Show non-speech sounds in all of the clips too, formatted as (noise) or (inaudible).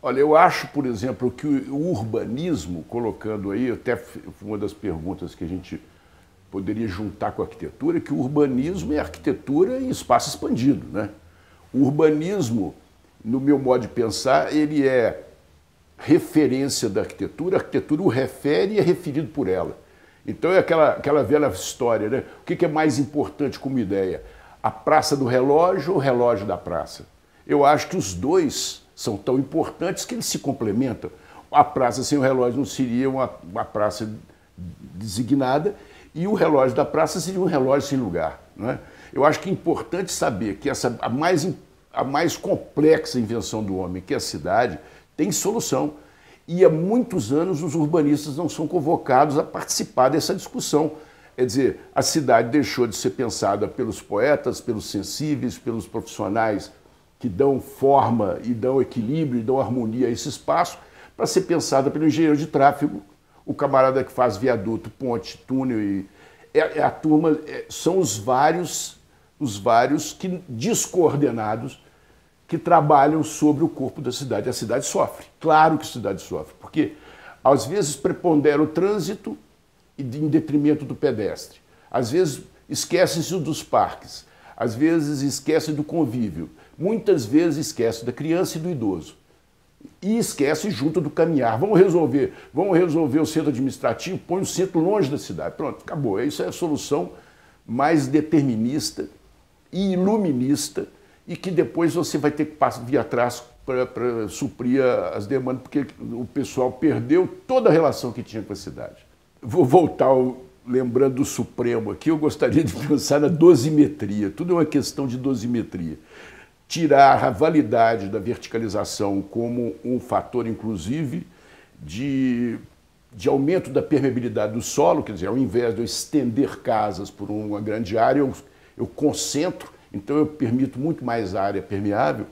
Olha, eu acho, por exemplo, que o urbanismo, colocando aí, até uma das perguntas que a gente poderia juntar com a arquitetura, é que o urbanismo é arquitetura em espaço expandido. Né? O urbanismo, no meu modo de pensar, ele é referência da arquitetura, a arquitetura o refere e é referido por ela. Então é aquela, aquela velha história, né? O que é mais importante como ideia? A praça do relógio ou o relógio da praça? Eu acho que os dois são tão importantes que eles se complementam. A praça sem o relógio não seria uma, uma praça designada e o relógio da praça seria um relógio sem lugar. Né? Eu acho que é importante saber que essa, a, mais, a mais complexa invenção do homem, que é a cidade, tem solução. E há muitos anos os urbanistas não são convocados a participar dessa discussão. Quer dizer, a cidade deixou de ser pensada pelos poetas, pelos sensíveis, pelos profissionais que dão forma e dão equilíbrio e dão harmonia a esse espaço, para ser pensada pelo engenheiro de tráfego, o camarada que faz viaduto, ponte, túnel e é, é a turma é, são os vários os vários que descoordenados que trabalham sobre o corpo da cidade. A cidade sofre, claro que a cidade sofre, porque às vezes prepondera o trânsito em detrimento do pedestre, às vezes esquecem-se dos parques, às vezes esquecem do convívio, muitas vezes esquece da criança e do idoso. E esquece junto do caminhar. Vamos resolver, vamos resolver o centro administrativo, põe o centro longe da cidade. Pronto, acabou. Isso é a solução mais determinista e iluminista e que depois você vai ter que vir atrás para suprir as demandas, porque o pessoal perdeu toda a relação que tinha com a cidade. Vou voltar ao, lembrando do Supremo aqui, eu gostaria de (laughs) pensar na dosimetria. Tudo é uma questão de dosimetria tirar a validade da verticalização como um fator, inclusive, de, de aumento da permeabilidade do solo, quer dizer, ao invés de eu estender casas por uma grande área, eu, eu concentro, então eu permito muito mais área permeável.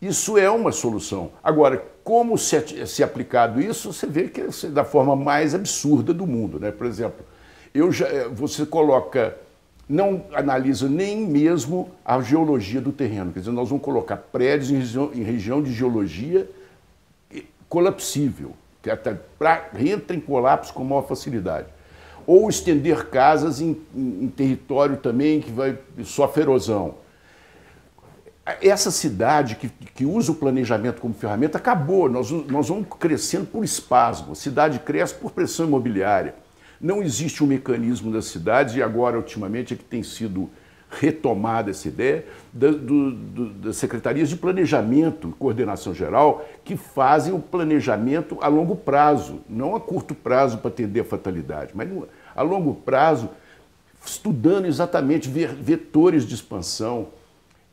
Isso é uma solução. Agora, como se, se aplicado isso, você vê que é da forma mais absurda do mundo. Né? Por exemplo, eu já, eh, você coloca não analisa nem mesmo a geologia do terreno. Quer dizer, nós vamos colocar prédios em região, em região de geologia colapsível, que é até pra, entra em colapso com maior facilidade. Ou estender casas em, em, em território também que vai sofrer erosão. Essa cidade que, que usa o planejamento como ferramenta acabou. Nós, nós vamos crescendo por espasmo. A cidade cresce por pressão imobiliária. Não existe um mecanismo das cidades, e agora, ultimamente, é que tem sido retomada essa ideia da, do, do, das secretarias de planejamento e coordenação geral que fazem o planejamento a longo prazo, não a curto prazo para atender a fatalidade, mas a longo prazo, estudando exatamente vetores de expansão,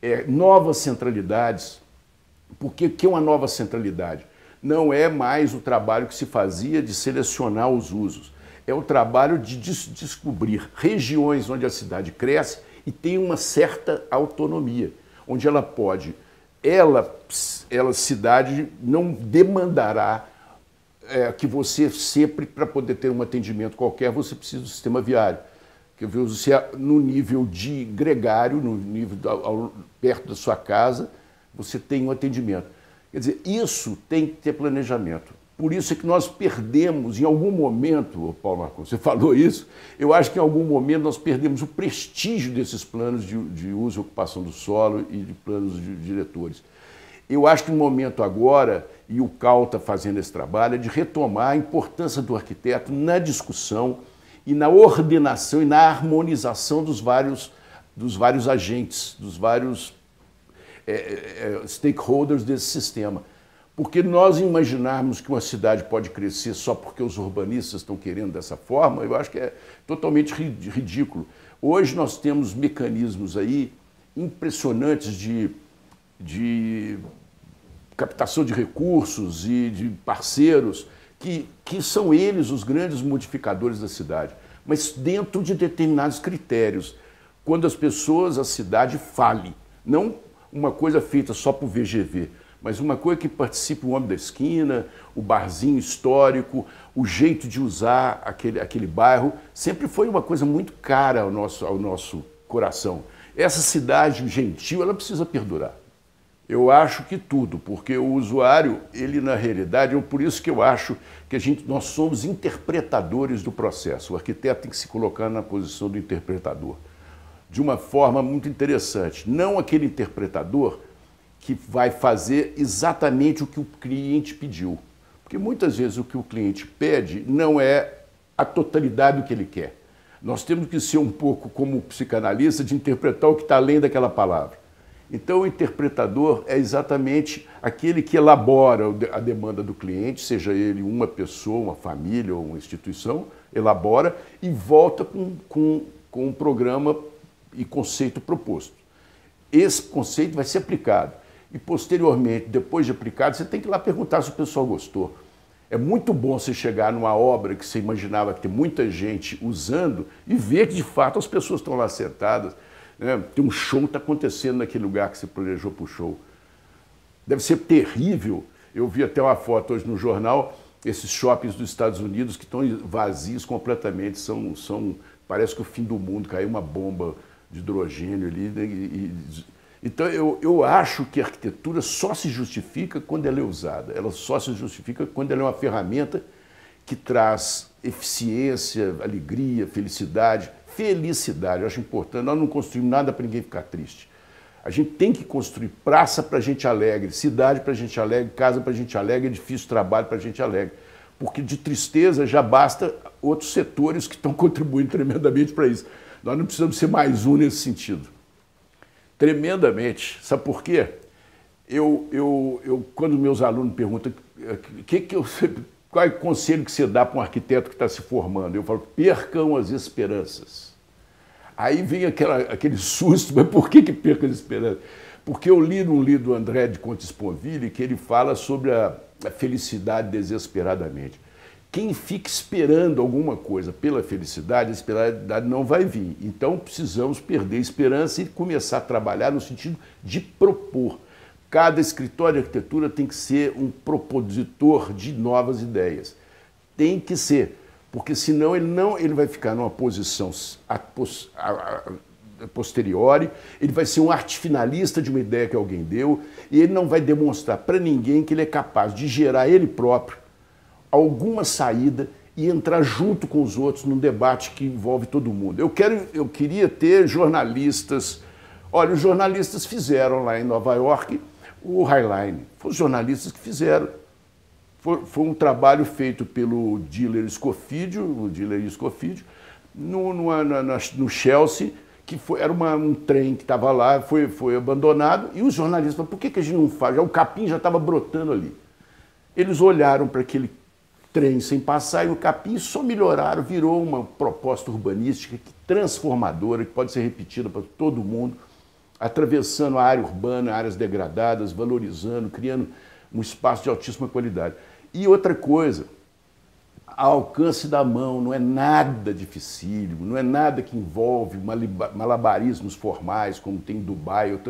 é, novas centralidades. Porque que, que é uma nova centralidade? Não é mais o trabalho que se fazia de selecionar os usos é o trabalho de des descobrir regiões onde a cidade cresce e tem uma certa autonomia, onde ela pode, ela, ela cidade não demandará é, que você sempre, para poder ter um atendimento qualquer, você precisa do sistema viário. Que você, no nível de gregário, no nível ao, perto da sua casa, você tem um atendimento. Quer dizer, isso tem que ter planejamento. Por isso é que nós perdemos, em algum momento, Paulo Marcos, você falou isso, eu acho que em algum momento nós perdemos o prestígio desses planos de, de uso e ocupação do solo e de planos de diretores. Eu acho que o momento agora, e o CAL está fazendo esse trabalho, é de retomar a importância do arquiteto na discussão e na ordenação e na harmonização dos vários, dos vários agentes, dos vários é, é, stakeholders desse sistema. Porque nós imaginarmos que uma cidade pode crescer só porque os urbanistas estão querendo dessa forma, eu acho que é totalmente ridículo. Hoje nós temos mecanismos aí impressionantes de, de captação de recursos e de parceiros, que, que são eles os grandes modificadores da cidade, mas dentro de determinados critérios. Quando as pessoas, a cidade fale, não uma coisa feita só para o VGV, mas uma coisa é que participa o homem da esquina, o barzinho histórico, o jeito de usar aquele, aquele bairro, sempre foi uma coisa muito cara ao nosso, ao nosso coração. Essa cidade gentil, ela precisa perdurar. Eu acho que tudo, porque o usuário, ele na realidade, é por isso que eu acho que a gente, nós somos interpretadores do processo. O arquiteto tem que se colocar na posição do interpretador de uma forma muito interessante. Não aquele interpretador que vai fazer exatamente o que o cliente pediu. Porque muitas vezes o que o cliente pede não é a totalidade do que ele quer. Nós temos que ser um pouco como psicanalista de interpretar o que está além daquela palavra. Então, o interpretador é exatamente aquele que elabora a demanda do cliente, seja ele uma pessoa, uma família ou uma instituição, elabora e volta com, com, com um programa e conceito proposto. Esse conceito vai ser aplicado e posteriormente, depois de aplicado, você tem que ir lá perguntar se o pessoal gostou. É muito bom você chegar numa obra que você imaginava que muita gente usando e ver que de fato as pessoas estão lá sentadas. Né? Tem um show está acontecendo naquele lugar que você planejou para o show. Deve ser terrível. Eu vi até uma foto hoje no jornal, esses shoppings dos Estados Unidos que estão vazios completamente, são, são parece que o fim do mundo, caiu uma bomba de hidrogênio ali né? e, e então, eu, eu acho que a arquitetura só se justifica quando ela é usada, ela só se justifica quando ela é uma ferramenta que traz eficiência, alegria, felicidade. Felicidade, eu acho importante. Nós não construímos nada para ninguém ficar triste. A gente tem que construir praça para gente alegre, cidade para gente alegre, casa para gente alegre, edifício de trabalho para gente alegre. Porque de tristeza já basta outros setores que estão (laughs) contribuindo tremendamente para isso. Nós não precisamos ser mais um nesse sentido tremendamente. Sabe por quê? Eu, eu, eu quando meus alunos perguntam eh, que que eu, qual é o conselho que você dá para um arquiteto que está se formando, eu falo, percam as esperanças. Aí vem aquela, aquele (laughs) susto, mas por que, que perca as esperanças? Porque eu li num livro do André de Contes Ponville que ele fala sobre a, a felicidade desesperadamente. Quem fica esperando alguma coisa pela felicidade, a felicidade não vai vir. Então precisamos perder a esperança e começar a trabalhar no sentido de propor. Cada escritório de arquitetura tem que ser um propositor de novas ideias. Tem que ser, porque senão ele não ele vai ficar numa posição a, a, a, posteriori, ele vai ser um artifinalista de uma ideia que alguém deu e ele não vai demonstrar para ninguém que ele é capaz de gerar ele próprio alguma saída e entrar junto com os outros num debate que envolve todo mundo. Eu, quero, eu queria ter jornalistas. Olha, os jornalistas fizeram lá em Nova York o Highline. Foram os jornalistas que fizeram. Foi, foi um trabalho feito pelo dealer Escofídio, o dealer Escofídio, no, no, no, no Chelsea, que foi, era uma, um trem que estava lá, foi, foi abandonado, e os jornalistas falaram, por que, que a gente não faz? Já, o capim já estava brotando ali. Eles olharam para aquele trem sem passar e o capim só melhoraram, virou uma proposta urbanística transformadora que pode ser repetida para todo mundo, atravessando a área urbana, áreas degradadas, valorizando, criando um espaço de altíssima qualidade. E outra coisa, alcance da mão, não é nada dificílimo, não é nada que envolve malabarismos formais, como tem em Dubai, eu,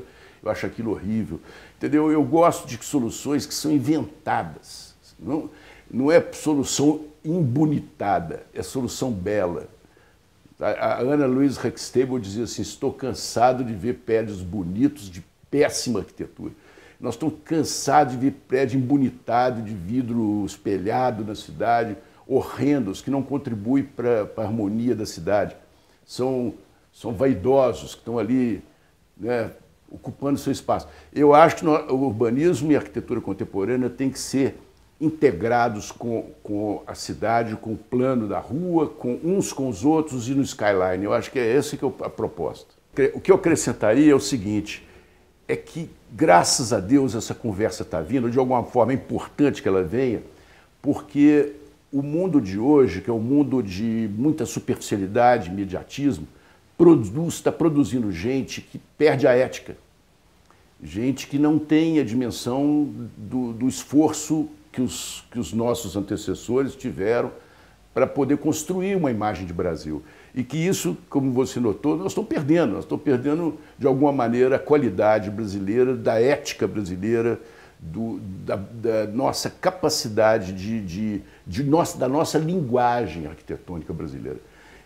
eu acho aquilo horrível. Entendeu? Eu gosto de soluções que são inventadas. Não, não é solução imbonitada, é solução bela. A Ana Luiz Huxtable dizia assim: estou cansado de ver prédios bonitos de péssima arquitetura. Nós estamos cansados de ver prédio embonitado, de vidro espelhado na cidade, horrendos, que não contribuem para a harmonia da cidade. São, são vaidosos, que estão ali né, ocupando seu espaço. Eu acho que o urbanismo e a arquitetura contemporânea tem que ser integrados com, com a cidade, com o plano da rua, com uns com os outros e no skyline. Eu acho que é essa que é a proposta. O que eu acrescentaria é o seguinte, é que graças a Deus essa conversa está vindo, de alguma forma é importante que ela venha, porque o mundo de hoje, que é um mundo de muita superficialidade, imediatismo, produz, está produzindo gente que perde a ética. Gente que não tem a dimensão do, do esforço que os, que os nossos antecessores tiveram para poder construir uma imagem de Brasil. E que isso, como você notou, nós estamos perdendo. Nós estamos perdendo, de alguma maneira, a qualidade brasileira, da ética brasileira, do, da, da, nossa capacidade de, de, de nossa, da nossa linguagem arquitetônica brasileira.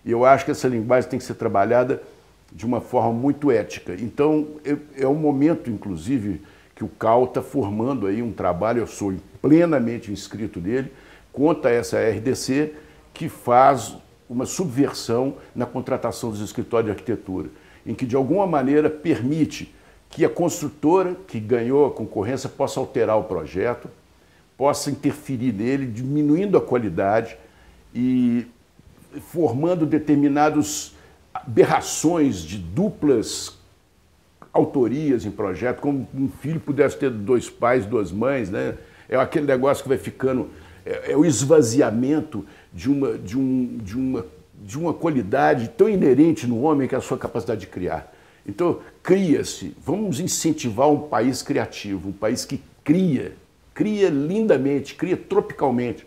E eu acho que essa linguagem tem que ser trabalhada de uma forma muito ética. Então, é, é um momento, inclusive, que o CAL está formando aí um trabalho, eu sou plenamente inscrito dele, conta essa RDC, que faz uma subversão na contratação dos escritórios de arquitetura, em que, de alguma maneira, permite que a construtora que ganhou a concorrência possa alterar o projeto, possa interferir nele, diminuindo a qualidade e formando determinados aberrações de duplas autorias em projeto, como um filho pudesse ter dois pais, duas mães, né? é aquele negócio que vai ficando, é, é o esvaziamento de uma, de, um, de, uma, de uma qualidade tão inerente no homem que é a sua capacidade de criar. Então, cria-se, vamos incentivar um país criativo, um país que cria, cria lindamente, cria tropicalmente.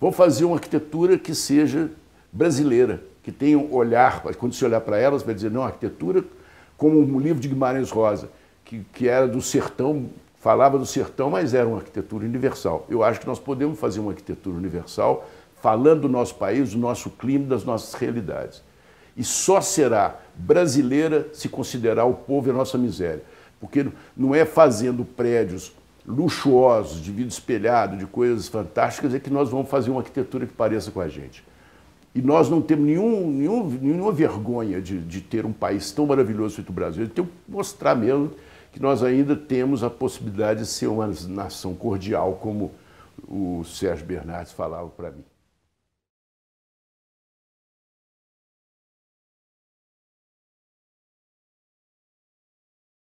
Vamos fazer uma arquitetura que seja brasileira, que tenha um olhar, quando se olhar para elas, vai dizer, não, arquitetura como um livro de Guimarães Rosa, que, que era do sertão falava do sertão, mas era uma arquitetura universal. Eu acho que nós podemos fazer uma arquitetura universal falando do nosso país, do nosso clima, das nossas realidades. E só será brasileira se considerar o povo e a nossa miséria. Porque não é fazendo prédios luxuosos, de vidro espelhado, de coisas fantásticas, é que nós vamos fazer uma arquitetura que pareça com a gente. E nós não temos nenhum, nenhum nenhuma vergonha de, de ter um país tão maravilhoso feito o Brasil. tenho que mostrar mesmo que nós ainda temos a possibilidade de ser uma nação cordial, como o Sérgio Bernardes falava para mim.